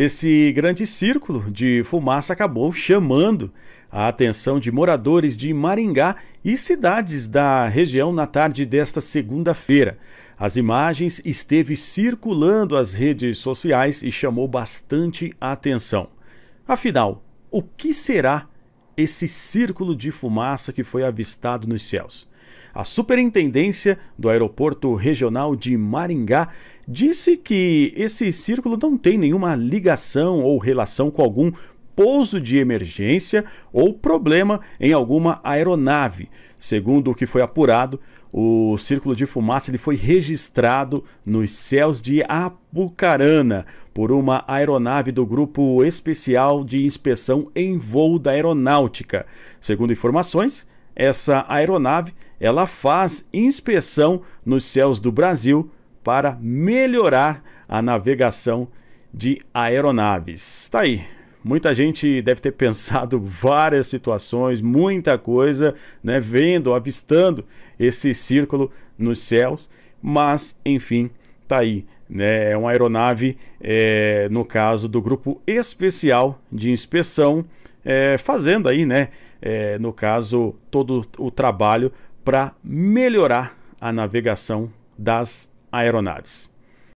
Esse grande círculo de fumaça acabou chamando a atenção de moradores de Maringá e cidades da região na tarde desta segunda-feira. As imagens esteve circulando as redes sociais e chamou bastante atenção. Afinal, o que será esse círculo de fumaça que foi avistado nos céus. A Superintendência do Aeroporto Regional de Maringá disse que esse círculo não tem nenhuma ligação ou relação com algum pouso de emergência ou problema em alguma aeronave. Segundo o que foi apurado, o círculo de fumaça ele foi registrado nos céus de Apucarana por uma aeronave do Grupo Especial de Inspeção em Voo da Aeronáutica. Segundo informações, essa aeronave ela faz inspeção nos céus do Brasil para melhorar a navegação de aeronaves. Está aí Muita gente deve ter pensado várias situações, muita coisa, né, vendo, avistando esse círculo nos céus, mas enfim, tá aí. Né, é uma aeronave, é, no caso do grupo especial de inspeção, é, fazendo aí, né, é, no caso, todo o trabalho para melhorar a navegação das aeronaves.